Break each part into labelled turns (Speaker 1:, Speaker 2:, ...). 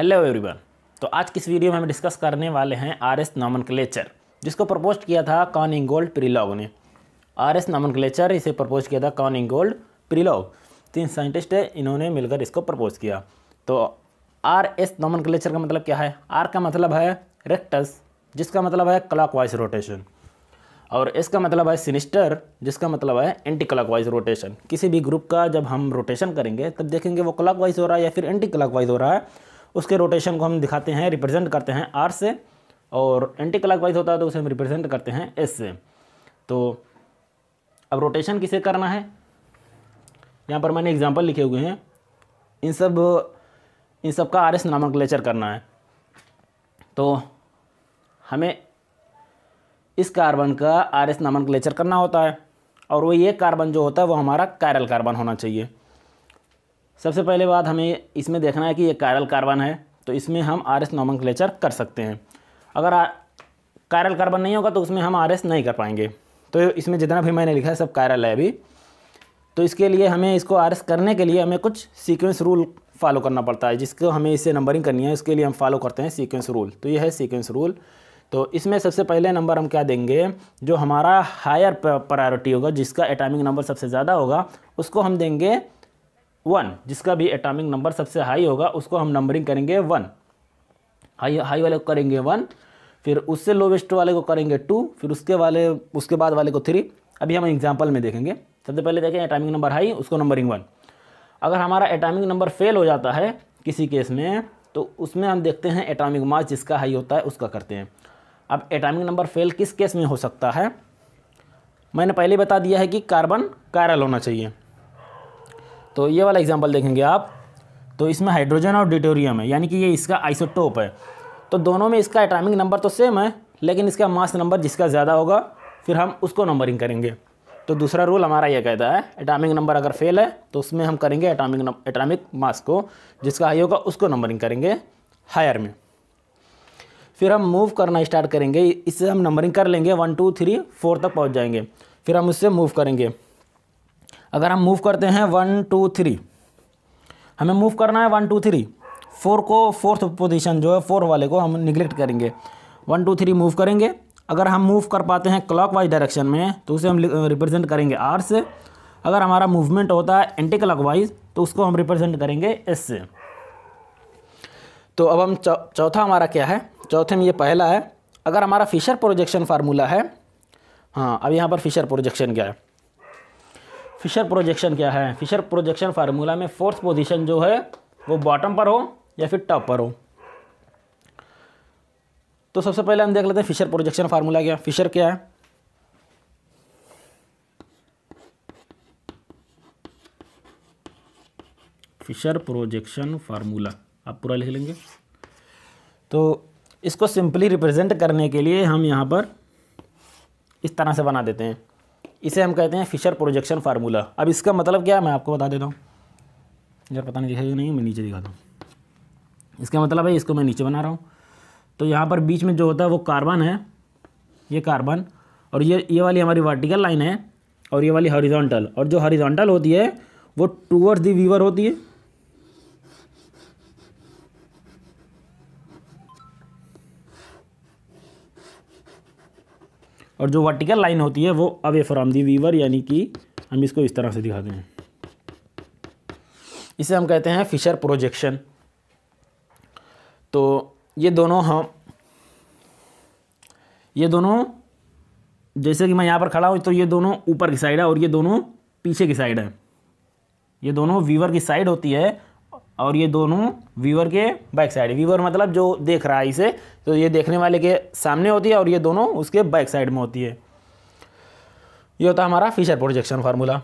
Speaker 1: hello everyone तो आज किस वीडियो में हम डिस्कस करने वाले हैं आर एस नामन जिसको प्रपोज किया था कॉन गोल्ड प्रिलॉग ने आर एस नामन इसे प्रपोज किया था कॉन गोल्ड प्रिलॉग तीन साइंटिस्ट है इन्होंने मिलकर इसको प्रपोज किया तो आर एस नामन का मतलब क्या है आर का मतलब है रेक्टस जिसका मतलब है वाइज रोटेशन और इसका मतलब है सिनिस्टर जिसका मतलब है एंटी वाइज रोटेशन किसी भी ग्रुप का जब हम रोटेशन करेंगे तब देखेंगे वो वाइज हो रहा है या फिर एंटी वाइज हो रहा है उसके रोटेशन को हम दिखाते हैं रिप्रेजेंट करते हैं आर से और एंटी क्लाक वाइज होता है तो उसे हम रिप्रेजेंट करते हैं एस से तो अब रोटेशन किसे करना है यहाँ पर मैंने एग्जाम्पल लिखे हुए हैं इन सब इन सब का आर एस क्लेचर करना है तो हमें इस कार्बन का आर एस क्लेचर करना होता है और वो ये कार्बन जो होता है वो हमारा कायरल कार्बन होना चाहिए सबसे पहले बात हमें इसमें देखना है कि ये कायरल कार्बन है तो इसमें हम आर एस कर सकते हैं अगर कायरल कार्बन नहीं होगा तो उसमें हम आर एस नहीं कर पाएंगे तो इसमें जितना भी मैंने लिखा है सब कायरल है अभी तो इसके लिए हमें इसको आर एस करने के लिए हमें कुछ सीक्वेंस रूल फॉलो करना पड़ता है जिसको हमें इससे नंबरिंग करनी है उसके लिए हम फॉलो करते हैं सीक्वेंस रूल तो ये है सीक्वेंस रूल तो इसमें सबसे पहले नंबर हम क्या देंगे जो हमारा हायर प्रायोरिटी होगा जिसका एटॉमिक नंबर सबसे ज़्यादा होगा उसको हम देंगे वन जिसका भी एटॉमिक नंबर सबसे हाई होगा उसको हम नंबरिंग करेंगे वन हाई हाई वाले को करेंगे वन फिर उससे लोवेस्ट वाले को करेंगे टू फिर उसके वाले उसके बाद वाले को थ्री अभी हम एग्जाम्पल में देखेंगे सबसे पहले देखें एटॉमिक नंबर हाई उसको नंबरिंग वन अगर हमारा एटॉमिक नंबर फेल हो जाता है किसी केस में तो उसमें हम देखते हैं एटॉमिक मास जिसका हाई होता है उसका करते हैं अब एटॉमिक नंबर फेल किस केस में हो सकता है मैंने पहले बता दिया है कि कार्बन कायरल होना चाहिए तो ये वाला एग्जाम्पल देखेंगे आप तो इसमें हाइड्रोजन और डिटोरियम है यानी कि ये इसका आइसोटोप है तो दोनों में इसका एटॉमिक नंबर तो सेम है लेकिन इसका मास नंबर जिसका ज़्यादा होगा फिर हम उसको नंबरिंग करेंगे तो दूसरा रूल हमारा ये कहता है एटॉमिक नंबर अगर फेल है तो उसमें हम करेंगे एटॉमिक एटॉमिक मास को जिसका हाई होगा उसको नंबरिंग करेंगे हायर में फिर हम मूव करना स्टार्ट करेंगे इससे हम नंबरिंग कर लेंगे वन टू थ्री फोर तक पहुँच जाएंगे फिर हम उससे मूव करेंगे अगर हम मूव करते हैं वन टू थ्री हमें मूव करना है वन टू थ्री फोर को फोर्थ पोजीशन जो है फोर वाले को हम निगलेक्ट करेंगे वन टू थ्री मूव करेंगे अगर हम मूव कर पाते हैं क्लॉक डायरेक्शन में तो उसे हम रिप्रेजेंट करेंगे आर से अगर हमारा मूवमेंट होता है एंटी क्लॉक तो उसको हम रिप्रेजेंट करेंगे एस से तो अब हम चौथा हमारा क्या है चौथे में ये पहला है अगर हमारा फिशर प्रोजेक्शन फार्मूला है हाँ अब यहाँ पर फिशर प्रोजेक्शन क्या है फिशर प्रोजेक्शन क्या है फिशर प्रोजेक्शन फार्मूला में फोर्थ पोजीशन जो है वो बॉटम पर हो या फिर टॉप पर हो तो सबसे पहले हम देख लेते हैं फिशर प्रोजेक्शन फार्मूला क्या फिशर क्या है फिशर प्रोजेक्शन फार्मूला आप पूरा लिख लेंगे तो इसको सिंपली रिप्रेजेंट करने के लिए हम यहाँ पर इस तरह से बना देते हैं इसे हम कहते हैं फिशर प्रोजेक्शन फार्मूला अब इसका मतलब क्या है मैं आपको बता देता हूँ यार पता नहीं दिखाई तो नहीं मैं नीचे दिखाता हूँ इसका मतलब है इसको मैं नीचे बना रहा हूँ तो यहाँ पर बीच में जो होता है वो कार्बन है ये कार्बन और ये ये वाली हमारी वर्टिकल लाइन है और ये वाली हॉरिजॉन्टल और जो हॉरिजॉन्टल होती है वो टूवर्ड्स दी वीवर होती है और जो वर्टिकल लाइन होती है वो अवे फ्रॉम दी वीवर यानी कि हम इसको इस तरह से दिखाते हैं इसे हम कहते हैं फिशर प्रोजेक्शन तो ये दोनों हम ये दोनों जैसे कि मैं यहाँ पर खड़ा हूँ तो ये दोनों ऊपर की साइड है और ये दोनों पीछे की साइड है ये दोनों वीवर की साइड होती है और ये दोनों व्यूअर के बैक साइड व्यूअर मतलब जो देख रहा है इसे तो ये देखने वाले के सामने होती है और ये दोनों उसके बैक साइड में होती है ये होता है हमारा फीचर प्रोजेक्शन फार्मूला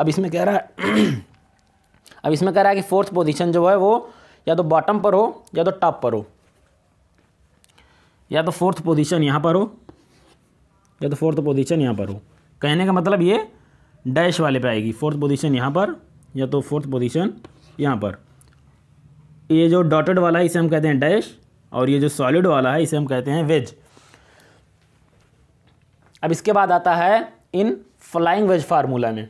Speaker 1: अब इसमें कह रहा है अब इसमें कह रहा है कि फोर्थ पोजीशन जो है वो या तो बॉटम पर हो या तो टॉप पर हो या तो फोर्थ पोजीशन यहाँ पर हो या तो फोर्थ पोजीशन यहाँ पर हो कहने का मतलब ये डैश वाले पे आएगी फोर्थ पोजीशन यहाँ पर या तो फोर्थ पोजीशन यहाँ पर ये जो डॉटेड वाला है इसे हम कहते हैं डैश और ये जो सॉलिड वाला है इसे हम कहते हैं वेज अब इसके बाद आता है इन फ्लाइंग वेज फार्मूला में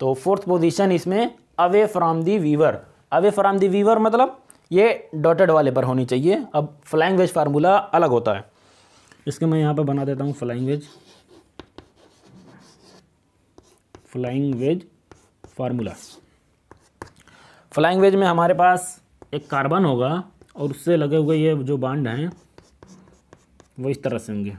Speaker 1: तो फोर्थ पोजीशन इसमें away from the viewer away from the viewer मतलब ये डॉटेड वाले पर होनी चाहिए अब फ्लाइंग वेज फार्मूला अलग होता है इसके मैं यहाँ पर बना देता हूँ flying wedge flying wedge formula flying wedge में हमारे पास एक कार्बन होगा और उससे लगे हुए ये जो बांड हैं वो इस तरह से होंगे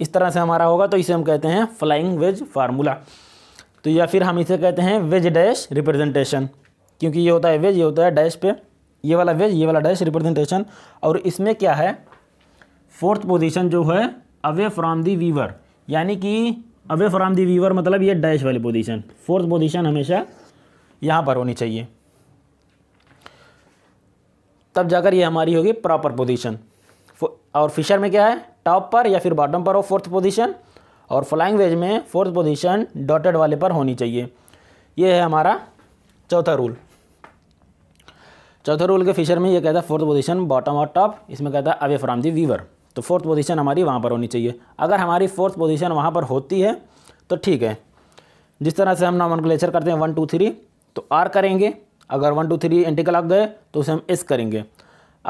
Speaker 1: इस तरह से हमारा होगा तो इसे हम कहते हैं फ्लाइंग वेज फार्मूला तो या फिर हम इसे कहते हैं वेज डैश रिप्रेजेंटेशन क्योंकि ये होता है वेज ये होता है डैश पे ये वाला वेज ये वाला डैश रिप्रेजेंटेशन और इसमें क्या है फोर्थ पोजीशन जो है अवे फ्रॉम दी वीवर यानी कि अवे फ्रॉम दी वीवर मतलब ये डैश वाली पोजीशन फोर्थ पोजीशन हमेशा यहाँ पर होनी चाहिए तब जाकर ये हमारी होगी प्रॉपर पोजीशन और फिशर में क्या है टॉप पर या फिर बॉटम पर हो फोर्थ पोजीशन और फ्लाइंग वेज में फोर्थ पोजीशन डॉटेड वाले पर होनी चाहिए ये है हमारा चौथा रूल चौथे रूल के फिशर में ये कहता है फोर्थ पोजीशन बॉटम और टॉप इसमें कहता है अवे फ्राम दी वीवर तो फोर्थ पोजीशन हमारी वहाँ पर होनी चाहिए अगर हमारी फोर्थ पोजीशन वहाँ पर होती है तो ठीक है जिस तरह से हम नॉमनक्लेचर करते हैं वन टू थ्री तो आर करेंगे अगर one two three anti clock गए तो उसे हम एस करेंगे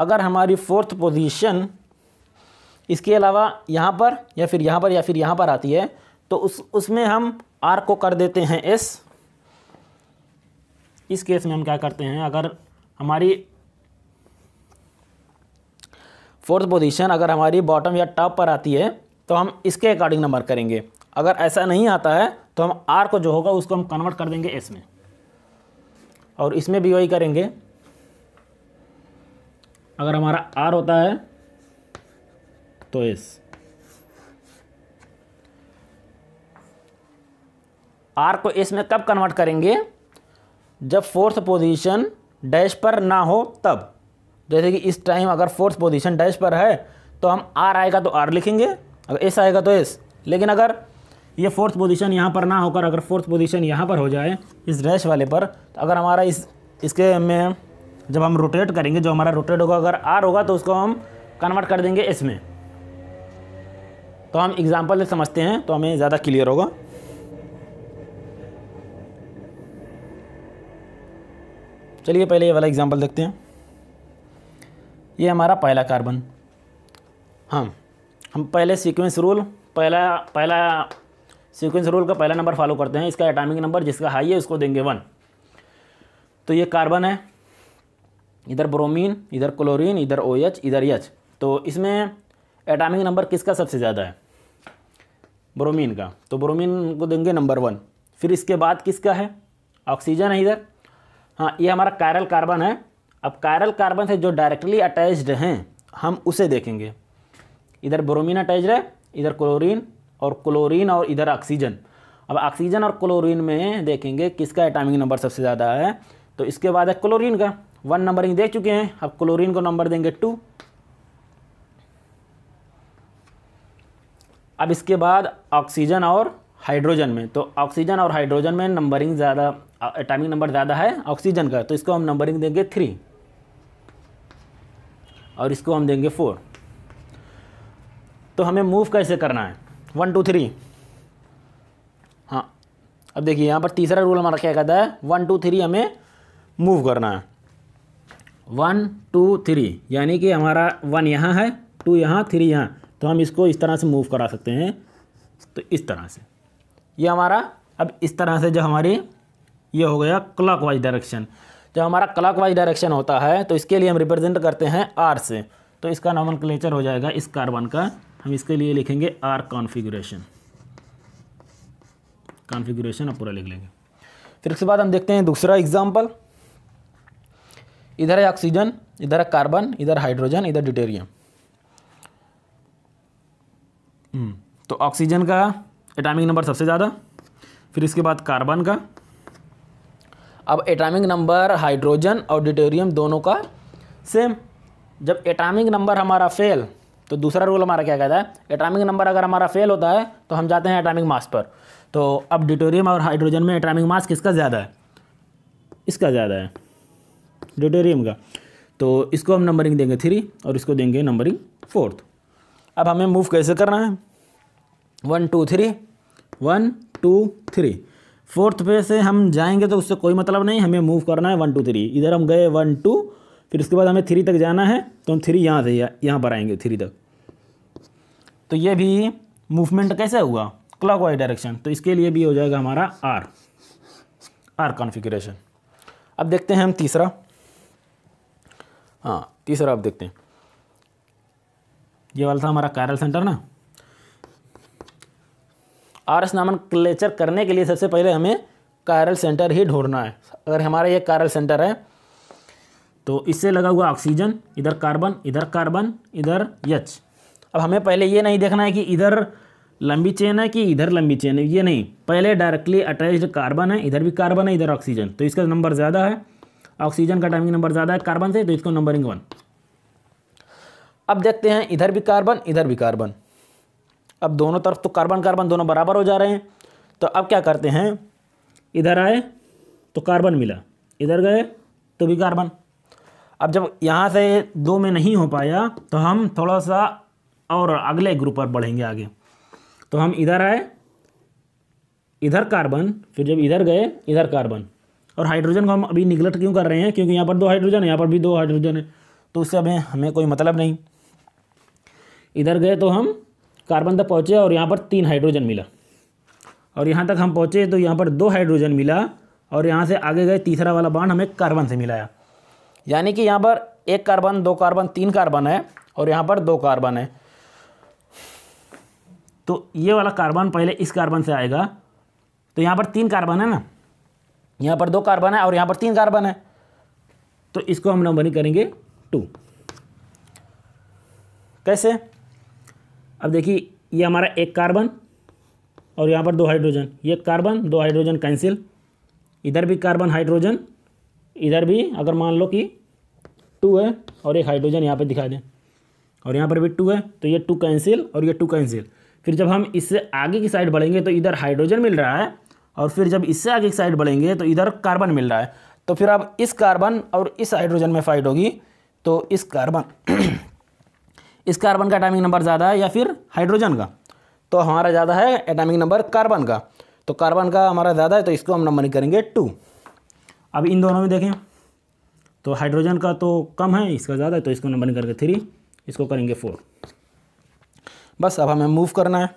Speaker 1: अगर हमारी फोर्थ पोजीशन इसके अलावा यहाँ पर या फिर यहाँ पर या फिर यहाँ पर आती है तो उस उसमें हम आर को कर देते हैं एस इस केस में हम क्या करते हैं अगर हमारी फोर्थ पोजीशन अगर हमारी बॉटम या टॉप पर आती है तो हम इसके अकॉर्डिंग नंबर करेंगे अगर ऐसा नहीं आता है तो हम आर को जो होगा उसको हम कन्वर्ट कर देंगे एस में और इसमें भी वही करेंगे अगर हमारा आर होता है तो एस आर को एस में कब कन्वर्ट करेंगे जब फोर्थ पोजीशन डैश पर ना हो तब जैसे कि इस टाइम अगर फोर्थ पोजीशन डैश पर है तो हम आर आएगा तो आर लिखेंगे अगर एस आएगा तो एस लेकिन अगर ये फोर्थ पोजीशन यहाँ पर ना होकर अगर फोर्थ पोजीशन यहाँ पर हो जाए इस डैश वाले पर तो अगर हमारा इस इसके में जब हम रोटेट करेंगे जो हमारा रोटेट होगा अगर आर होगा तो उसको हम कन्वर्ट कर देंगे एस में तो हम एग्ज़ाम्पल समझते हैं तो हमें ज़्यादा क्लियर होगा चलिए पहले ये वाला एग्ज़ाम्पल देखते हैं ये हमारा पहला कार्बन हाँ हम पहले सीक्वेंस रूल पहला पहला सीक्वेंस रूल का पहला नंबर फॉलो करते हैं इसका एटॉमिक नंबर जिसका हाई है उसको देंगे वन तो ये कार्बन है इधर ब्रोमीन इधर क्लोरीन इधर ओ एच इधर एच तो इसमें एटॉमिक नंबर किसका सबसे ज़्यादा है ब्रोमीन का तो ब्रोमीन को देंगे नंबर वन फिर इसके बाद किसका है ऑक्सीजन है इधर हाँ ये हमारा कायरल कार्बन है अब कायरल कार्बन से जो डायरेक्टली अटैच्ड हैं हम उसे देखेंगे इधर ब्रोमीन अटैच है इधर क्लोरीन और क्लोरीन और इधर ऑक्सीजन अब ऑक्सीजन और क्लोरीन में देखेंगे किसका एटॉमिक नंबर सबसे ज़्यादा है तो इसके बाद है क्लोरीन का वन नंबरिंग देख चुके हैं अब क्लोरीन को नंबर देंगे टू अब इसके बाद ऑक्सीजन और हाइड्रोजन में तो ऑक्सीजन और हाइड्रोजन में नंबरिंग ज़्यादा एटॉमिक नंबर ज़्यादा है ऑक्सीजन का तो इसको हम नंबरिंग देंगे थ्री और इसको हम देंगे फोर तो हमें मूव कैसे करना है वन टू थ्री हाँ अब देखिए यहाँ पर तीसरा रूल हमारा क्या कहता है वन टू थ्री हमें मूव करना है वन टू थ्री यानी कि हमारा वन यहाँ है टू यहाँ थ्री यहाँ तो हम इसको इस तरह से मूव करा सकते हैं तो इस तरह से ये हमारा अब इस तरह से जो हमारी ये हो गया क्लॉक वाइज डायरेक्शन जब हमारा क्लॉकवाइज डायरेक्शन होता है तो इसके लिए हम रिप्रेजेंट करते हैं आर से तो इसका नॉमन हो जाएगा इस कार्बन का हम इसके लिए लिखेंगे आर कॉन्फिगुरेशन कॉन्फिगुरेशन अब पूरा लिख लेंगे फिर उसके बाद हम देखते हैं दूसरा एग्जाम्पल इधर है ऑक्सीजन इधर है कार्बन इधर हाइड्रोजन इधर ड्यूटेरियम हम्म, तो ऑक्सीजन का एटॉमिक नंबर सबसे ज़्यादा फिर इसके बाद कार्बन का अब एटॉमिक नंबर हाइड्रोजन और डिटेरियम दोनों का सेम जब एटॉमिक नंबर हमारा फेल तो दूसरा रूल हमारा क्या कहता है एटॉमिक नंबर अगर हमारा फेल होता है तो हम जाते हैं एटॉमिक मास पर तो अब डिटोरियम और हाइड्रोजन में एटॉमिक मास किसका ज़्यादा है इसका ज़्यादा है डिटोरियम का तो इसको हम नंबरिंग देंगे थ्री और इसको देंगे नंबरिंग फोर्थ अब हमें मूव कैसे करना है one two three one two three fourth पे से हम जाएंगे तो उससे कोई मतलब नहीं हमें मूव करना है वन टू थ्री इधर हम गए वन टू फिर उसके बाद हमें थ्री तक जाना है तो हम थ्री यहाँ से यहाँ पर आएंगे थ्री तक तो ये भी मूवमेंट कैसे हुआ क्लॉक वाइज डायरेक्शन तो इसके लिए भी हो जाएगा हमारा आर आर कॉन्फिग्रेशन अब देखते हैं हम तीसरा हाँ तीसरा अब देखते हैं ये वाला था हमारा कायरल सेंटर ना एस नामन क्लेचर करने के लिए सबसे पहले हमें कायरल सेंटर ही ढूंढना है अगर हमारा ये कायरल सेंटर है तो इससे लगा हुआ ऑक्सीजन इधर कार्बन इधर कार्बन इधर यच अब हमें पहले ये नहीं देखना है कि इधर लंबी चेन है कि इधर लंबी चेन है ये नहीं पहले डायरेक्टली अटैच्ड कार्बन है इधर भी कार्बन है इधर ऑक्सीजन तो इसका नंबर ज़्यादा है ऑक्सीजन का टाइमिंग नंबर ज़्यादा है कार्बन से तो इसको नंबरिंग वन अब देखते हैं इधर भी कार्बन इधर भी कार्बन अब दोनों तरफ तो कार्बन कार्बन दोनों बराबर हो जा रहे हैं तो अब क्या करते हैं इधर आए तो कार्बन मिला इधर गए तो भी कार्बन अब जब यहाँ से दो में नहीं हो पाया तो हम थोड़ा सा और अगले ग्रुप पर बढ़ेंगे आगे तो हम इधर आए इधर कार्बन फिर जब इधर गए इधर कार्बन और हाइड्रोजन को हम अभी निगलेक्ट क्यों कर रहे हैं क्योंकि यहाँ पर दो हाइड्रोजन है यहाँ पर भी दो हाइड्रोजन है तो उससे अब हमें कोई मतलब नहीं इधर गए तो हम कार्बन तक पहुँचे और यहाँ पर तीन हाइड्रोजन मिला और यहाँ तक हम पहुँचे तो यहाँ पर दो हाइड्रोजन मिला और यहाँ से आगे गए तीसरा वाला बाड हमें कार्बन से मिलाया यानी कि यहाँ पर एक कार्बन दो कार्बन तीन कार्बन है और यहाँ पर दो कार्बन है तो ये वाला कार्बन पहले इस कार्बन से आएगा तो यहाँ पर तीन कार्बन है ना यहाँ पर दो कार्बन है और यहाँ पर तीन कार्बन है तो इसको हम नंबरिंग करेंगे टू कैसे अब देखिए ये हमारा एक कार्बन और यहाँ पर दो हाइड्रोजन ये कार्बन दो हाइड्रोजन कैंसिल इधर भी कार्बन हाइड्रोजन इधर भी अगर मान लो कि टू है और एक हाइड्रोजन यहाँ पर दिखा दें और यहाँ पर भी टू है तो ये टू कैंसिल और ये टू कैंसिल फिर जब हम इससे आगे की साइड बढ़ेंगे तो इधर हाइड्रोजन मिल रहा है और फिर जब इससे आगे की साइड बढ़ेंगे तो इधर कार्बन मिल रहा है तो फिर अब इस कार्बन और इस हाइड्रोजन में फाइट होगी तो इस कार्बन इस कार्बन का एटामिक नंबर ज़्यादा है या फिर हाइड्रोजन का तो हमारा ज़्यादा है एटामिक नंबर कार्बन का तो कार्बन का हमारा ज़्यादा है तो इसको हम नंबर करेंगे टू अब इन दोनों में देखें तो हाइड्रोजन का तो कम है इसका ज़्यादा है तो इसको नंबर करके थ्री इसको करेंगे फोर बस अब हमें मूव करना है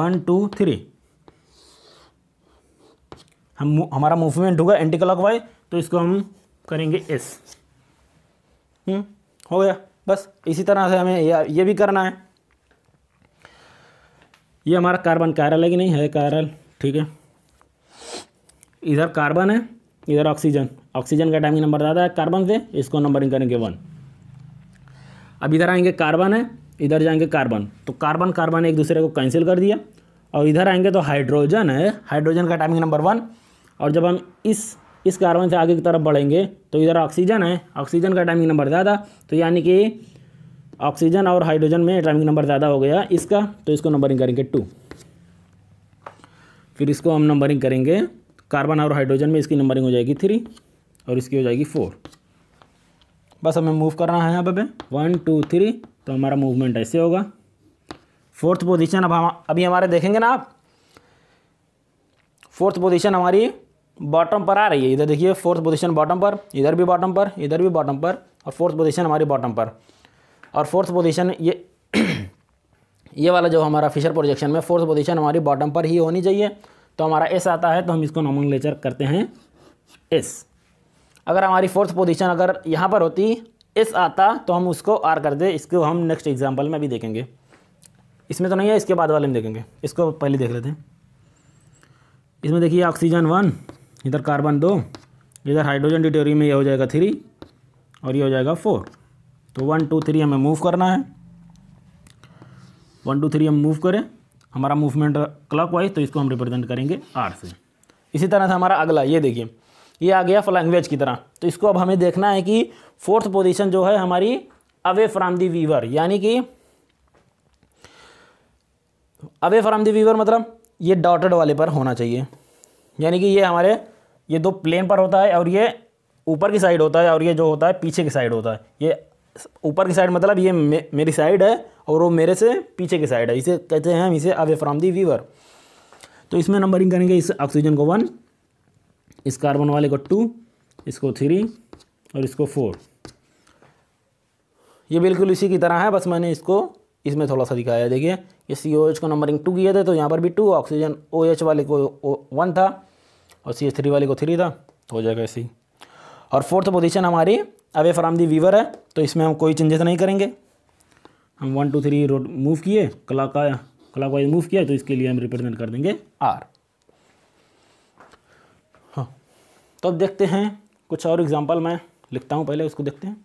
Speaker 1: वन टू थ्री हम हमारा मूवमेंट होगा एंटी क्लॉक तो इसको हम करेंगे एस हम्म, हो गया बस इसी तरह से हमें ये भी करना है ये हमारा कार्बन कायरल है कि नहीं है कायरल ठीक है इधर कार्बन है इधर ऑक्सीजन ऑक्सीजन का टाइमिंग नंबर ज़्यादा है कार्बन से इसको नंबरिंग करेंगे वन अब इधर आएंगे कार्बन है इधर जाएंगे कार्बन तो कार्बन कार्बन एक दूसरे को कैंसिल कर दिया और इधर आएंगे तो हाइड्रोजन है हाइड्रोजन का टाइमिंग नंबर वन और जब हम इस इस कार्बन से आगे की तरफ बढ़ेंगे तो इधर ऑक्सीजन है ऑक्सीजन का एटॉमिक नंबर ज़्यादा तो यानी कि ऑक्सीजन और हाइड्रोजन में एटॉमिक नंबर ज़्यादा हो गया इसका तो इसको नंबरिंग करेंगे टू फिर इसको हम नंबरिंग करेंगे कार्बन और हाइड्रोजन में इसकी नंबरिंग हो जाएगी थ्री और इसकी हो जाएगी फोर बस हमें मूव करना है यहाँ पे वन टू थ्री तो हमारा मूवमेंट ऐसे होगा फोर्थ पोजीशन अब हम अभी हमारे देखेंगे ना आप फोर्थ पोजीशन हमारी बॉटम पर आ रही है इधर देखिए फोर्थ पोजीशन बॉटम पर इधर भी बॉटम पर इधर भी बॉटम पर और फोर्थ पोजीशन हमारी बॉटम पर और फोर्थ पोजीशन ये ये वाला जो हमारा फिशर प्रोजेक्शन में फोर्थ पोजीशन हमारी बॉटम पर ही होनी चाहिए तो हमारा एस आता है तो हम इसको नॉमन करते हैं एस अगर हमारी फोर्थ पोजिशन अगर यहाँ पर होती एस आता तो हम उसको आर कर दे इसको हम नेक्स्ट एग्जाम्पल में भी देखेंगे इसमें तो नहीं है इसके बाद वाले में देखेंगे इसको पहले देख लेते हैं इसमें देखिए ऑक्सीजन वन इधर कार्बन दो इधर हाइड्रोजन डिटेरी में ये हो जाएगा थ्री और ये हो जाएगा फोर तो वन टू थ्री हमें मूव करना है वन टू थ्री हम मूव करें हमारा मूवमेंट वाइज तो इसको हम रिप्रेजेंट करेंगे आर से इसी तरह से हमारा अगला ये देखिए ये आ गया फ्लैंग्वेज की तरह तो इसको अब हमें देखना है कि फोर्थ पोजीशन जो है हमारी अवे फ्राम दी वीवर यानी कि अवे फ्राम दी वीवर मतलब ये डॉटेड वाले पर होना चाहिए यानी कि ये हमारे ये दो प्लेन पर होता है और ये ऊपर की साइड होता है और ये जो होता है पीछे की साइड होता है ये ऊपर की साइड मतलब ये मे, मेरी साइड है और वो मेरे से पीछे की साइड है इसे कहते हैं हम इसे अवे फ्रॉम दी वीवर तो इसमें नंबरिंग करेंगे इस ऑक्सीजन को वन इस कार्बन वाले को टू इसको थ्री और इसको फोर ये बिल्कुल इसी की तरह है बस मैंने इसको इसमें थोड़ा सा दिखाया देखिए ये सी ओ एच को नंबरिंग टू किए थे तो यहाँ पर भी टू ऑक्सीजन ओ एच वाले को वन था और सी एस थ्री वाले को थ्री था तो हो जाएगा ऐसे ही और फोर्थ पोजीशन हमारी अवे फ्राम दी वीवर है तो इसमें हम कोई चेंजेस नहीं करेंगे हम वन टू थ्री रोड मूव किए क्लाक क्लाक वाइज मूव किया तो इसके लिए हम रिप्रेजेंट कर देंगे आर हाँ तो अब देखते हैं कुछ और एग्जाम्पल मैं लिखता हूँ पहले उसको देखते हैं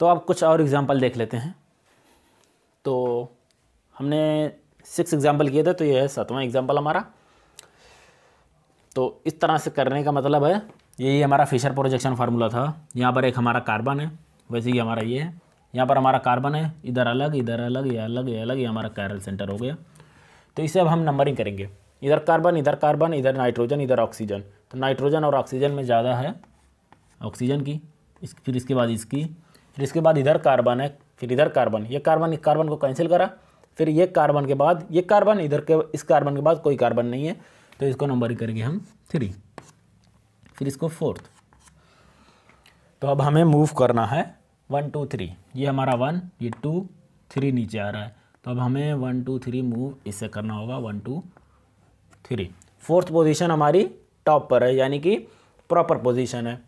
Speaker 1: तो आप कुछ और एग्ज़ाम्पल देख लेते हैं तो हमने सिक्स एग्जाम्पल किए थे तो ये है सातवां एग्जाम्पल हमारा तो इस तरह से करने का मतलब है यही हमारा फिशर प्रोजेक्शन फार्मूला था यहाँ पर एक हमारा कार्बन है वैसे ही हमारा ये है यहाँ पर हमारा कार्बन है इधर अलग इधर अलग ये अलग ये अलग ये हमारा कैरल सेंटर हो गया तो इसे अब हम नंबरिंग करेंगे इधर कार्बन इधर कार्बन इधर नाइट्रोजन इधर ऑक्सीजन तो नाइट्रोजन और ऑक्सीजन में ज़्यादा है ऑक्सीजन की इस फिर इसके बाद इसकी फिर इसके बाद इधर कार्बन है फिर इधर कार्बन ये कार्बन कार्बन को कैंसिल करा फिर ये कार्बन के बाद ये कार्बन इधर के इस कार्बन के बाद कोई कार्बन नहीं है तो इसको नंबर करेंगे हम थ्री फिर इसको फोर्थ तो अब हमें मूव करना है वन टू थ्री ये हमारा वन ये टू थ्री नीचे आ रहा है तो अब हमें वन टू थ्री मूव इससे करना होगा one two three fourth position हमारी टॉप पर है यानी कि प्रॉपर पोजीशन है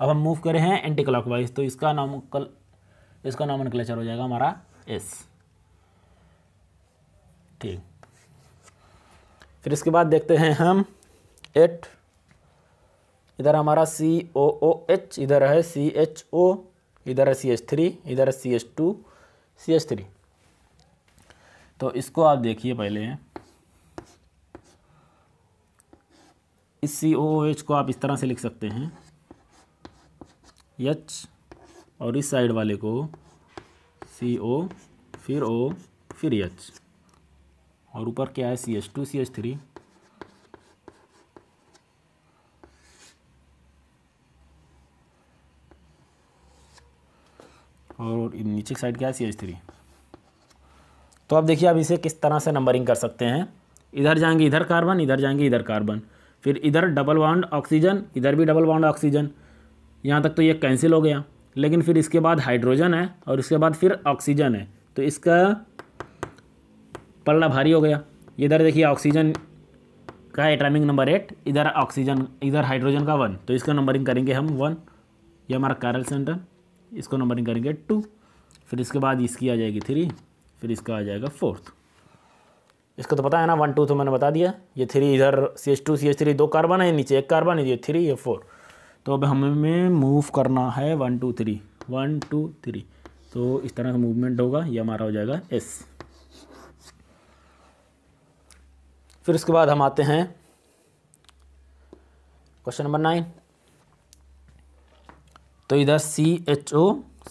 Speaker 1: अब हम मूव करें हैं एंटी क्लॉकवाइज तो इसका नाम कल इसका नाम क्लेचर हो जाएगा हमारा एस ठीक फिर इसके बाद देखते हैं हम एट इधर हमारा सी ओ ओ एच इधर है सी एच ओ इधर है सी एच थ्री इधर है C H two C H three तो इसको आप देखिए पहले इस सी ओ एच को आप इस तरह से लिख सकते हैं एच और इस साइड वाले को सी ओ फिर ओ फिर एच और ऊपर क्या है C H two C H three और नीचे साइड क्या है सी एच थ्री तो अब देखिए अब इसे किस तरह से नंबरिंग कर सकते हैं इधर जाएंगे इधर कार्बन इधर जाएंगे इधर कार्बन फिर इधर डबल बाउंड ऑक्सीजन इधर भी डबल बाउंड ऑक्सीजन यहाँ तक तो ये कैंसिल हो गया लेकिन फिर इसके बाद हाइड्रोजन है और इसके बाद फिर ऑक्सीजन है तो इसका पलड़ा भारी हो गया इधर देखिए ऑक्सीजन का एटॉमिक नंबर एट इधर ऑक्सीजन इधर हाइड्रोजन का वन तो इसका नंबरिंग करेंगे हम वन ये हमारा कैरल सेंटर इसको नंबरिंग करेंगे टू फिर इसके बाद इसकी आ जाएगी थ्री फिर इसका आ जाएगा फोर्थ इसको तो पता है ना वन टू तो मैंने बता दिया ये थ्री इधर C H two C H three दो कार्बन है नीचे एक कार्बन है ये थ्री ये फोर तो अब हमें मूव करना है one two three one two three तो इस तरह का मूवमेंट होगा ये हमारा हो जाएगा एस फिर उसके बाद हम आते हैं क्वेश्चन नंबर नाइन तो इधर C H O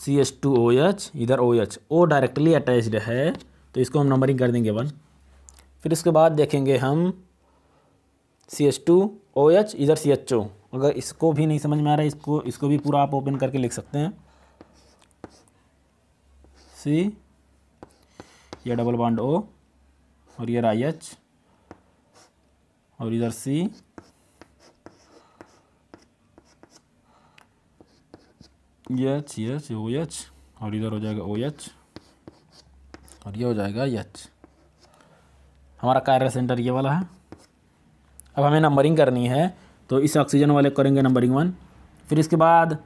Speaker 1: C H two O H इधर O H O directly attached है तो इसको हम नंबरिंग कर देंगे वन फिर इसके बाद देखेंगे हम C H two O H इधर सी एच ओ अगर इसको भी नहीं समझ में आ रहा है इसको इसको भी पूरा आप ओपन करके लिख सकते हैं सी या डबल बॉन्ड ओ और ये आई एच और इधर C H H O H और इधर हो जाएगा ओ एच और ये हो जाएगा एच हमारा कार्य सेंटर ये वाला है अब हमें नंबरिंग करनी है तो इस ऑक्सीजन वाले करेंगे नंबरिंग वन फिर इसके बाद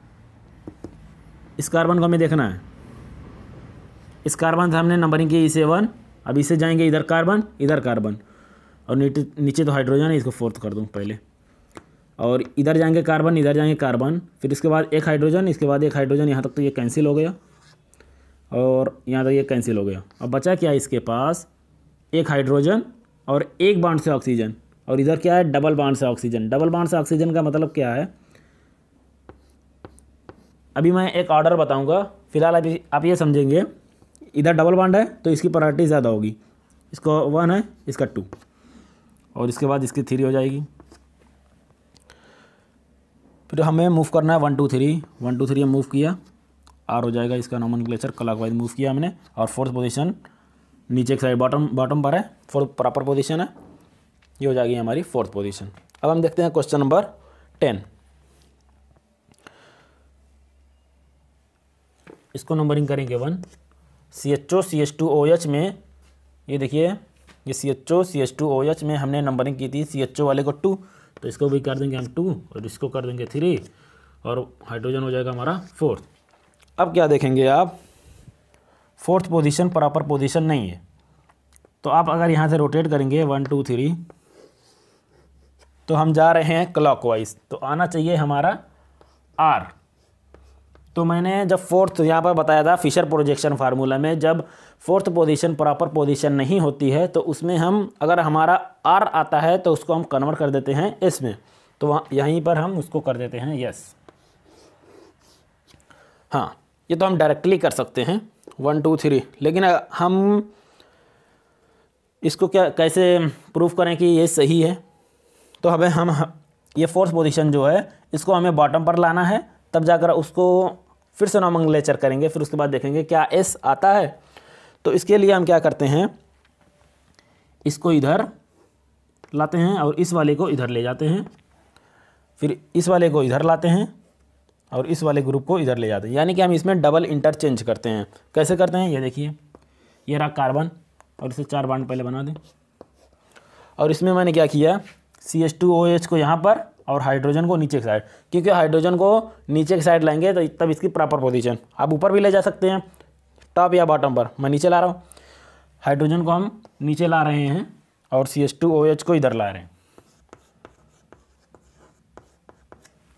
Speaker 1: इस कार्बन को हमें देखना है इस कार्बन से हमने नंबरिंग की इसे वन अब इसे जाएंगे इधर कार्बन इधर कार्बन और नीचे तो हाइड्रोजन है इसको फोर्थ कर दूँ पहले और इधर जाएंगे कार्बन इधर जाएंगे कार्बन फिर इसके बाद एक हाइड्रोजन इसके बाद एक हाइड्रोजन यहाँ तक तो ये कैंसिल हो गया और यहाँ तक ये कैंसिल हो गया अब बचा क्या है इसके पास एक हाइड्रोजन और एक बाड से ऑक्सीजन और इधर क्या है डबल बाड से ऑक्सीजन डबल बाड से ऑक्सीजन का मतलब क्या है अभी मैं एक ऑर्डर बताऊँगा फिलहाल अभी आप ये समझेंगे इधर डबल बाड है तो इसकी प्रायोरिटी ज़्यादा होगी इसका वन है इसका टू और इसके बाद इसकी थ्री हो जाएगी फिर हमें मूव करना है one two three one two three move किया आर हो जाएगा इसका नॉमन क्लेचर क्लॉकवाइज मूव किया हमने और फोर्थ पोजीशन नीचे के साइड बॉटम बॉटम पर है फोर्थ प्रॉपर पोजीशन है ये हो जाएगी हमारी फोर्थ पोजीशन अब हम देखते हैं क्वेश्चन नंबर टेन इसको नंबरिंग करेंगे one C H O C H two O H में ये देखिए ये C H O C H two O H में हमने नंबरिंग की थी सी एच ओ वाले को टू तो इसको भी कर देंगे हम टू और इसको कर देंगे थ्री और हाइड्रोजन हो जाएगा हमारा फोर्थ अब क्या देखेंगे आप फोर्थ पोजीशन प्रॉपर पोजीशन नहीं है तो आप अगर यहाँ से रोटेट करेंगे वन टू थ्री तो हम जा रहे हैं क्लॉकवाइज तो आना चाहिए हमारा आर तो मैंने जब फोर्थ यहाँ पर बताया था फिशर प्रोजेक्शन फार्मूला में जब फोर्थ पोजीशन प्रॉपर पोजीशन नहीं होती है तो उसमें हम अगर हमारा आर आता है तो उसको हम कन्वर्ट कर देते हैं एस में तो यहीं पर हम उसको कर देते हैं यस हाँ ये तो हम डायरेक्टली कर सकते हैं वन टू थ्री लेकिन हम इसको क्या कैसे प्रूफ करें कि ये सही है तो हमें हम ये फोर्थ पोजीशन जो है इसको हमें बॉटम पर लाना है तब जाकर उसको फिर से नॉमंग लेचर करेंगे फिर उसके बाद देखेंगे क्या एस आता है तो इसके लिए हम क्या करते हैं इसको इधर लाते हैं और इस वाले को इधर ले जाते हैं फिर इस वाले को इधर लाते हैं और इस वाले ग्रुप को इधर ले जाते हैं यानी कि हम इसमें डबल इंटरचेंज करते हैं कैसे करते हैं ये देखिए ये रहा कार्बन और इसे चार बांड पहले बना दें और इसमें मैंने क्या किया C H two O H को यहाँ पर और हाइड्रोजन को नीचे की साइड क्योंकि हाइड्रोजन को नीचे की साइड लाएंगे तो तब इसकी प्रॉपर पोजीशन आप ऊपर भी ले जा सकते हैं टॉप या बॉटम पर मैं नीचे ला रहा हूँ हाइड्रोजन को हम नीचे ला रहे हैं और C S two O H को इधर ला रहे हैं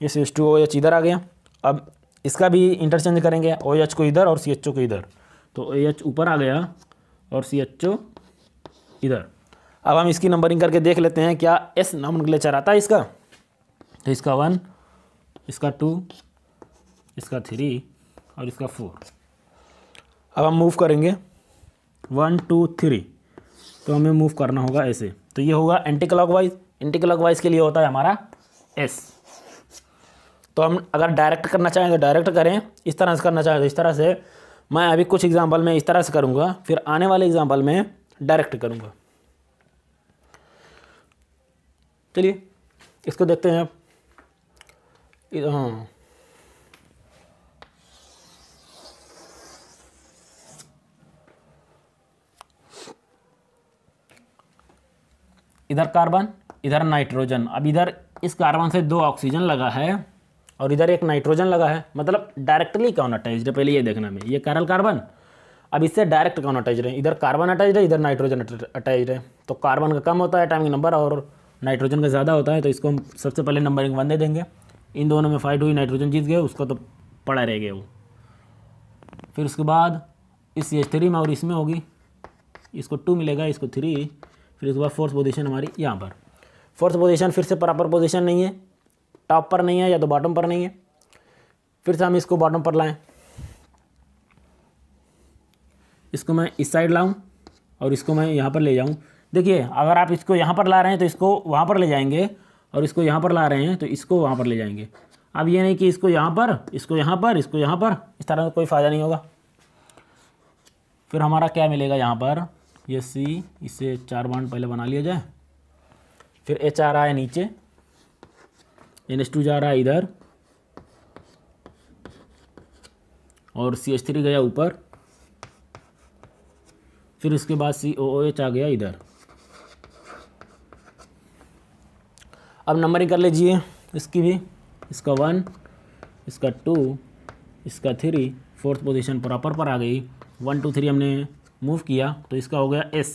Speaker 1: ये C S two O H इधर आ गया अब इसका भी इंटरचेंज करेंगे ओ एच को इधर और सी एच ओ को इधर तो ओ एच ऊपर आ गया और सी एच ओ इधर अब हम इसकी नंबरिंग करके देख लेते हैं क्या एस नाम आता है इसका तो इसका वन इसका टू इसका थ्री और इसका फोर अब हम मूव करेंगे वन टू थ्री तो हमें मूव करना होगा ऐसे तो ये होगा anti clockwise anti clockwise के लिए होता है हमारा एस तो हम अगर डायरेक्ट करना चाहें तो डायरेक्ट करें इस तरह से करना चाहें तो इस तरह से मैं अभी कुछ एग्जाम्पल में इस तरह से करूँगा फिर आने वाले एग्जाम्पल में डायरेक्ट करूँगा चलिए इसको देखते हैं आप इधर हाँ um, इधर कार्बन इधर नाइट्रोजन अब इधर इस कार्बन से दो ऑक्सीजन लगा है और इधर एक नाइट्रोजन लगा है मतलब डायरेक्टली कौन अटैच है पहले ये देखना में ये कैरल कार्बन अब इससे डायरेक्ट कौन अटैच है इधर कार्बन अटैच है इधर नाइट्रोजन अटैच है तो कार्बन का कम होता है टाइमिंग नंबर और नाइट्रोजन का ज़्यादा होता है तो इसको हम सबसे पहले नंबरिंग वन दे देंगे इन दोनों में फाइट हुई नाइट्रोजन जीत गए उसका तो पड़ा रह गया वो फिर उसके बाद इस सी थ्री में और इसमें होगी इसको टू मिलेगा इसको थ्री फिर उसके बाद फोर्थ पोजिशन हमारी यहाँ पर फोर्थ पोजिशन फिर से प्रॉपर पोजिशन नहीं है टॉप पर नहीं है या तो बॉटम पर नहीं है फिर से हम इसको बॉटम पर लाएँ इसको मैं इस साइड लाऊं और इसको मैं यहाँ पर ले जाऊं देखिए अगर आप इसको यहाँ पर ला रहे हैं तो इसको वहाँ पर ले जाएंगे और इसको यहाँ पर ला रहे हैं तो इसको वहाँ पर ले जाएंगे अब ये नहीं कि इसको यहाँ पर इसको यहाँ पर इसको यहाँ पर इस तरह का कोई फ़ायदा नहीं होगा फिर हमारा क्या मिलेगा यहाँ पर ये सी इसे चार बाउंड पहले बना लिया जाए फिर एच आ रहा है नीचे एन एच टू जा रहा है इधर और सी एच थ्री गया ऊपर फिर उसके बाद सी ओ एच आ गया इधर अब नंबरिंग कर लीजिए इसकी भी इसका वन इसका टू इसका थ्री फोर्थ पोजीशन प्रॉपर पर आ गई वन टू थ्री हमने मूव किया तो इसका हो गया एस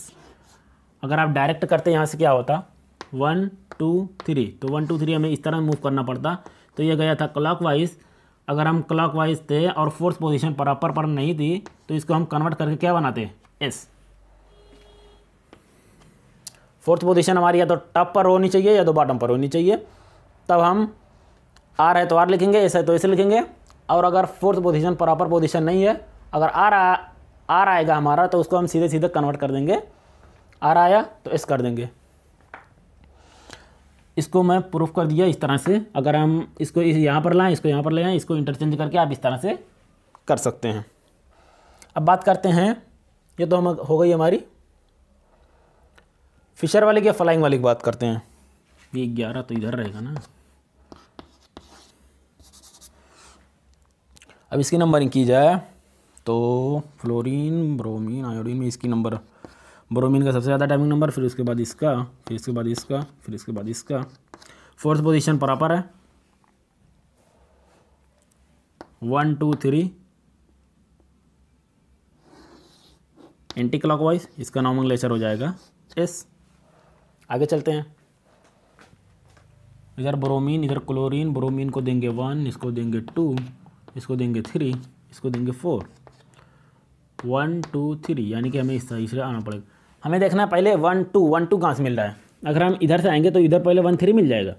Speaker 1: अगर आप डायरेक्ट करते यहाँ से क्या होता वन टू थ्री तो वन टू थ्री हमें इस तरह मूव करना पड़ता तो ये गया था क्लॉक वाइज अगर हम क्लॉक वाइज थे और फोर्थ पोजिशन प्रॉपर पर नहीं थी तो इसको हम कन्वर्ट करके क्या बनाते एस फोर्थ पोजीशन हमारी या तो टॉप पर होनी चाहिए या तो बॉटम पर होनी चाहिए तब हम आर है तो आर लिखेंगे ऐसे है तो ऐसे लिखेंगे और अगर फोर्थ पोजीशन प्रॉपर पोजीशन नहीं है अगर आर आ आर आएगा हमारा तो उसको हम सीधे सीधे कन्वर्ट कर देंगे आर आया तो एस कर देंगे इसको मैं प्रूफ कर दिया इस तरह से अगर हम इसको इस यहाँ पर लाएँ इसको यहाँ पर ले आएँ इसको इंटरचेंज करके आप इस तरह से कर सकते हैं अब बात करते हैं ये तो हम हो गई हमारी फिशर वाले की फ्लाइंग वाले की बात करते हैं ये ग्यारह तो इधर रहेगा ना अब इसकी नंबरिंग की जाए तो फ्लोरीन ब्रोमीन आयोडीन में इसकी नंबर ब्रोमीन का सबसे ज़्यादा टाइमिंग नंबर फिर उसके बाद इसका फिर इसके बाद इसका फिर इसके बाद इसका फोर्थ पोजीशन बराबर है one two three anti clockwise इसका लेचर हो जाएगा एस आगे चलते हैं इधर ब्रोमीन इधर क्लोरीन ब्रोमीन को देंगे वन इसको देंगे टू इसको देंगे थ्री इसको देंगे फोर वन टू थ्री यानी कि हमें इस तरह इसलिए आना पड़ेगा हमें देखना है पहले वन टू वन टू कहाँ से मिल रहा है अगर हम इधर से आएंगे तो इधर पहले वन थ्री मिल जाएगा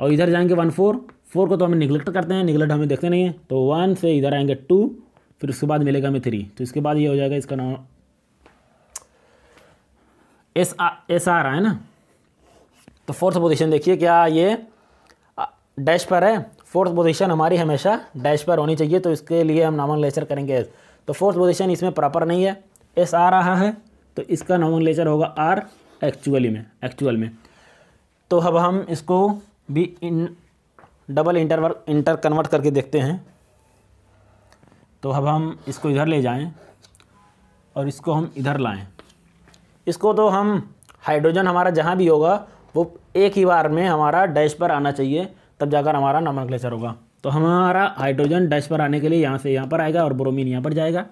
Speaker 1: और इधर जाएंगे वन फोर फोर को तो हमें निगलेक्ट करते हैं निगलेक्ट हमें देखते नहीं है तो वन से इधर आएंगे टू फिर उसके बाद मिलेगा हमें थ्री तो इसके बाद ये हो जाएगा इसका नाम एस आ एस आ रहा है ना तो फोर्थ पोजीशन देखिए क्या ये डैश पर है फोर्थ पोजीशन हमारी हमेशा डैश पर होनी चाहिए तो इसके लिए हम नामन लेचर करेंगे एस तो फोर्थ पोजीशन इसमें प्रॉपर नहीं है एस आ रहा है तो इसका नॉमन लेचर होगा आर एक्चुअली में एक्चुअल में तो अब हम इसको भी इन डबल इंटर इंटर कन्वर्ट करके देखते हैं तो अब हम इसको इधर ले जाएं और इसको हम इधर लाएं इसको तो हम हाइड्रोजन हमारा जहाँ भी होगा वो एक ही बार में हमारा डैश पर आना चाहिए तब जाकर हमारा नॉमनक्लेचर होगा तो हमारा हाइड्रोजन डैश पर आने के लिए यहाँ से यहाँ पर आएगा और ब्रोमीन यहाँ पर जाएगा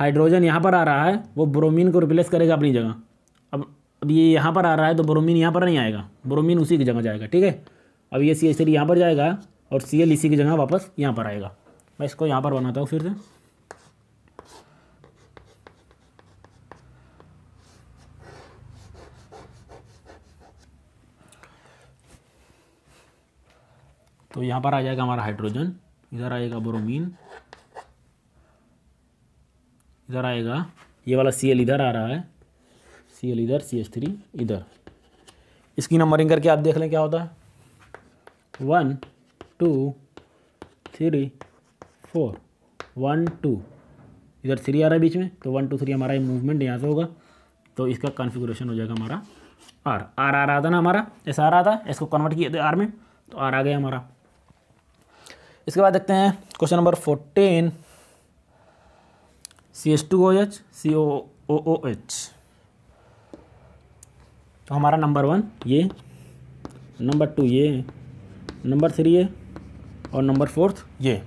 Speaker 1: हाइड्रोजन यहाँ पर आ रहा है वो ब्रोमीन को रिप्लेस करेगा अपनी जगह अब अब ये यहाँ पर आ रहा है तो ब्रोमीन यहाँ पर नहीं आएगा ब्रोमीन उसी की जगह जाएगा ठीक है अब ये सी एच थ्री यहाँ पर जाएगा और सी एल इसी की जगह वापस यहाँ पर आएगा मैं इसको यहाँ पर बनाता हूँ फिर से तो यहाँ पर आ जाएगा हमारा हाइड्रोजन इधर आएगा ब्रोमीन इधर आएगा ये वाला सी एल इधर आ रहा है सी एल इधर सी थ्री इधर इसकी नंबरिंग करके आप देख लें क्या होता है one two three four one two इधर थ्री आ रहा है बीच में तो वन टू थ्री हमारा ये मूवमेंट यहाँ से होगा तो इसका कॉन्फ़िगरेशन हो जाएगा हमारा आर आर आ रहा था ना हमारा ऐसा आ रहा था इसको कन्वर्ट किया आर में तो आर आ गया हमारा इसके बाद देखते हैं question number fourteen C S two O H C O O O H तो हमारा नंबर वन ये नंबर टू ये नंबर थ्री ये और नंबर फोर्थ ये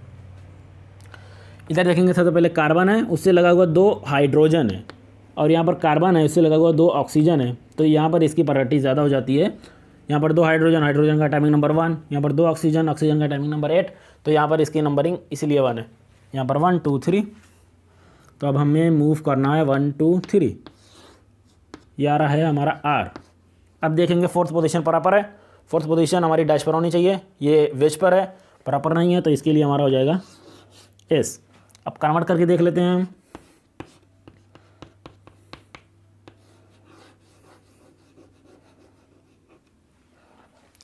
Speaker 1: इधर देखेंगे सबसे पहले कार्बन है उससे लगा हुआ दो हाइड्रोजन है और यहाँ पर कार्बन है उससे लगा हुआ दो ऑक्सीजन है तो यहाँ पर इसकी प्रायोरिटी ज़्यादा हो जाती है यहाँ पर दो हाइड्रोजन हाइड्रोजन का टाइमिंग नंबर वन यहाँ पर दो ऑक्सीजन ऑक्सीजन का टाइमिंग नंबर एट तो यहाँ पर इसकी नंबरिंग इसलिए वन है यहाँ पर वन टू थ्री तो अब हमें मूव करना है वन टू थ्री ये आ रहा है हमारा आर अब देखेंगे फोर्थ पोजीशन बराबर है फोर्थ पोजीशन हमारी डैश पर होनी चाहिए ये वेज पर है बराबर नहीं है तो इसके लिए हमारा हो जाएगा एस अब कन्वर्ट करके देख लेते हैं हम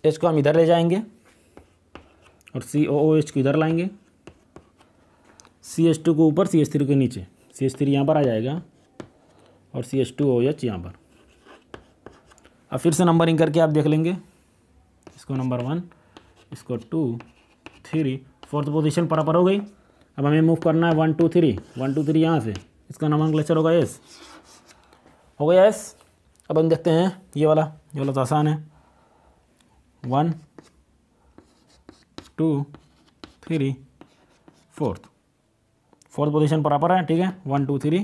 Speaker 1: इसको हम इधर ले जाएंगे और सी ओ ओ एच को इधर लाएंगे सी एच टू को ऊपर सी एच थ्री के नीचे सी एच थ्री यहाँ पर आ जाएगा और C H two O H यहाँ पर अब फिर से नंबरिंग करके आप देख लेंगे इसको नंबर वन इसको टू थ्री फोर्थ पोजीशन बराबर हो गई अब हमें मूव करना है one two three one two three यहाँ से इसका नंबर क्लेचर होगा एस हो गया एस अब हम देखते हैं ये वाला ये वाला तो आसान है one two three fourth fourth position आपर है ठीक है वन टू थ्री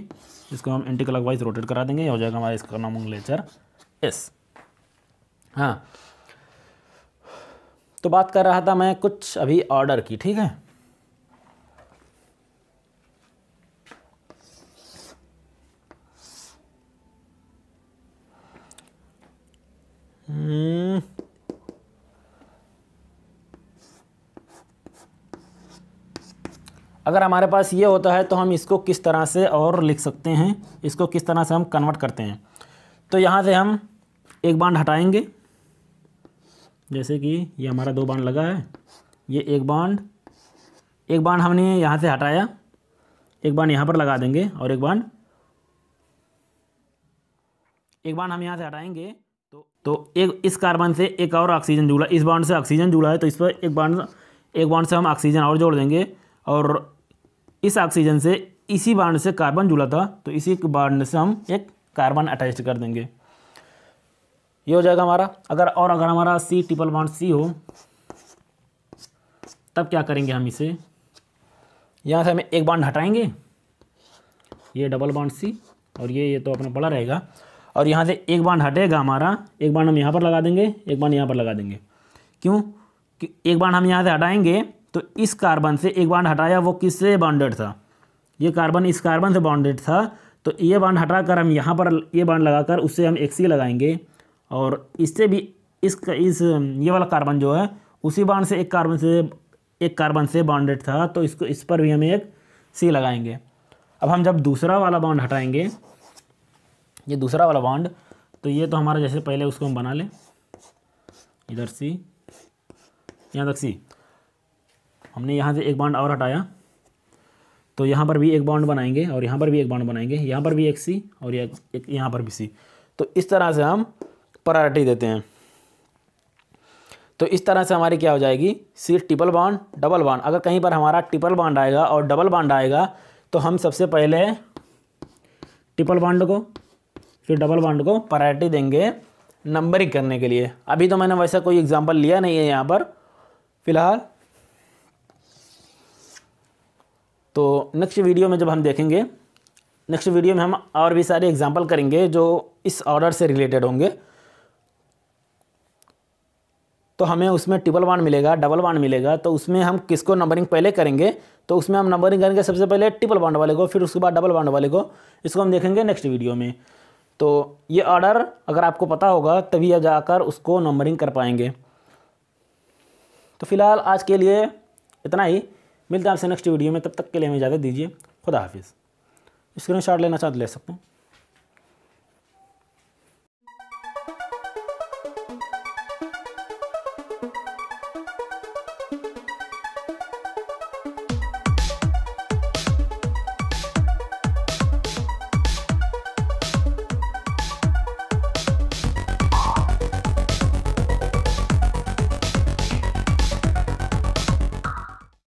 Speaker 1: इसको हम एंटी क्लॉक वाइज रोटेट करा देंगे हो जाएगा हमारा इसका लेचर एस हाँ तो बात कर रहा था मैं कुछ अभी ऑर्डर की ठीक है हम्म अगर हमारे पास ये होता है तो हम इसको किस तरह से और लिख सकते हैं इसको किस तरह से हम कन्वर्ट करते हैं तो यहाँ से हम एक बांड हटाएंगे जैसे कि ये हमारा दो बांड लगा है ये एक बांड एक बांड हमने यहाँ से हटाया एक बांड यहाँ पर लगा देंगे और एक बांड एक बांड हम यहाँ से हटाएंगे तो तो एक इस कार्बन से एक और ऑक्सीजन जुड़ा इस बांड से ऑक्सीजन जुड़ा है तो इस पर एक बांड एक बांड से हम ऑक्सीजन और जोड़ देंगे और इस ऑक्सीजन से इसी बाड से कार्बन जुड़ा था तो इसी बाड से हम एक कार्बन अटैच कर देंगे ये हो जाएगा हमारा अगर और अगर हमारा सी ट्रिपल बाड सी हो तब क्या करेंगे हम इसे यहाँ से हमें एक बाड हटाएंगे ये डबल बाड सी और ये ये तो अपना बड़ा रहेगा और यहाँ से एक बाड हटेगा हमारा एक बाड हम यहाँ पर लगा देंगे एक बाड यहाँ पर लगा देंगे क्यों कि एक बाड हम यहाँ से हटाएंगे तो इस कार्बन से एक बाड हटाया वो किससे बाउंडेड था ये कार्बन इस कार्बन से बाउंडेड था तो ये बाड हटा कर हम यहाँ पर ये बाड लगाकर उससे हम एक सी e लगाएंगे और इससे भी इस इस ये वाला कार्बन जो है उसी बाड से एक कार्बन से एक कार्बन से बाउंडेड था तो इसको इस पर भी हम एक सी लगाएंगे अब हम जब दूसरा वाला बाउंड हटाएंगे ये दूसरा वाला बाउंड तो ये तो हमारा जैसे पहले उसको हम बना लें इधर सी यहाँ तक सी हमने यहाँ से एक बाउंड और हटाया तो यहाँ पर भी एक बाउंड बनाएंगे और यहाँ पर भी एक बाउंड बनाएंगे यहाँ पर भी एक सी और एक यहाँ पर भी सी तो इस तरह से हम प्रायोरिटी देते हैं तो इस तरह से हमारी क्या हो जाएगी C triple bond double bond अगर कहीं पर हमारा ट्रिपल बाउंड आएगा और डबल बाउंड आएगा तो हम सबसे पहले ट्रिपल बाउंड को फिर डबल बाउंड को प्रायोरिटी देंगे नंबरिंग करने के लिए अभी तो मैंने वैसा कोई एग्जाम्पल लिया नहीं है यहाँ पर फिलहाल तो नेक्स्ट वीडियो में जब हम देखेंगे नेक्स्ट वीडियो में हम और भी सारे एग्जाम्पल करेंगे जो इस ऑर्डर से रिलेटेड होंगे तो हमें उसमें ट्रिपल वन मिलेगा डबल वन मिलेगा तो उसमें हम किसको नंबरिंग पहले करेंगे तो उसमें हम नंबरिंग करेंगे सबसे पहले ट्रिपल वन वाले को फिर उसके बाद डबल वन वाले को इसको हम देखेंगे नेक्स्ट वीडियो में तो ये ऑर्डर अगर आपको पता होगा तभी आप जाकर उसको नंबरिंग कर पाएंगे तो फिलहाल आज के लिए इतना ही मिलते हैं आपसे नेक्स्ट वीडियो में तब तक के लिए हमें इजाज़त दीजिए खुदा हाफिज़ स्क्रीन शॉट लेना चाहते तो ले सकते हैं